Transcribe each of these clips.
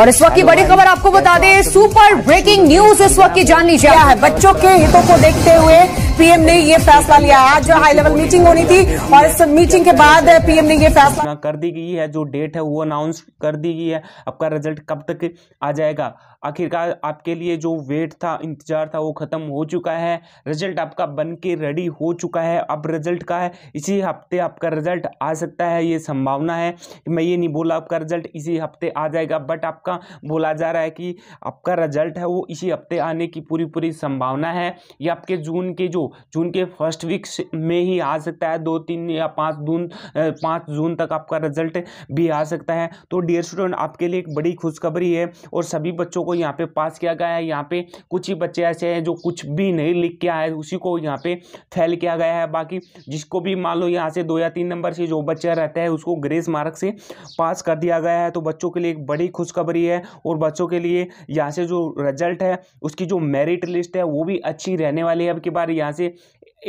और इस वक्त की बड़ी खबर आपको बता दें सुपर ब्रेकिंग न्यूज इस वक्त की जान लीजिए है बच्चों के हितों को देखते हुए पीएम ने ये फैसला लिया आज जो हाई लेवल मीटिंग होनी थी और इस मीटिंग के बाद पीएम ने ये फैसला कर दी गई है जो डेट है वो अनाउंस कर दी गई है आपका रिजल्ट कब तक आ जाएगा आखिरकार आपके लिए जो वेट था इंतजार था वो खत्म हो चुका है रिजल्ट आपका बन के रेडी हो चुका है अब रिजल्ट का है इसी हफ्ते आपका रिजल्ट आ सकता है ये संभावना है मैं ये नहीं बोला आपका रिजल्ट इसी हफ्ते आ जाएगा बट आपका बोला जा रहा है कि आपका रिजल्ट है वो इसी हफ्ते आने की पूरी पूरी संभावना है ये आपके जून के जो जून के फर्स्ट वीक में ही आ सकता है दो तीन या पाँच जून पाँच जून तक आपका रिजल्ट भी आ सकता है तो डियर स्टूडेंट आपके लिए एक बड़ी खुशखबरी है और सभी बच्चों को यहाँ पे पास किया गया है यहाँ पे कुछ ही बच्चे ऐसे हैं जो कुछ भी नहीं लिख के आए उसी को यहाँ पे फेल किया गया है बाकी जिसको भी मान लो यहाँ से दो या तीन नंबर से जो बच्चा रहता है उसको ग्रेस मार्क से पास कर दिया गया है तो बच्चों के लिए एक बड़ी खुशखबरी है और बच्चों के लिए यहाँ से जो रिजल्ट है उसकी जो मेरिट लिस्ट है वो भी अच्छी रहने वाली है अब की बार यहाँ यहाँ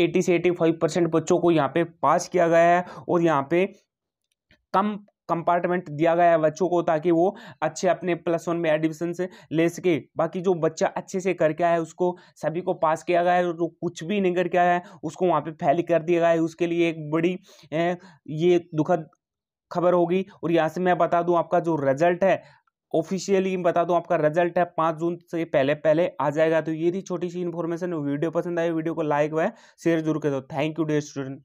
से 80 से 85 परसेंट बच्चों को यहाँ पे पास किया गया है और यहाँ पे कम कंपार्टमेंट दिया गया है बच्चों को ताकि वो अच्छे अपने प्लस वन में एडमिशन से ले सके बाकी जो बच्चा अच्छे से करके आया है उसको सभी को पास किया गया है जो कुछ भी नहीं करके आया है उसको वहाँ पे फैल कर दिया गया है उसके लिए एक बड़ी ये दुखद खबर होगी और यहाँ से मैं बता दूँ आपका जो रिजल्ट है ऑफिशियली बता दूं आपका रिजल्ट है पाँच जून से पहले पहले आ जाएगा तो ये थी छोटी सी इन्फॉर्मेशन वीडियो पसंद आई वीडियो को लाइक व शेयर जरूर कर दो थैंक यू डेयर स्टूडेंट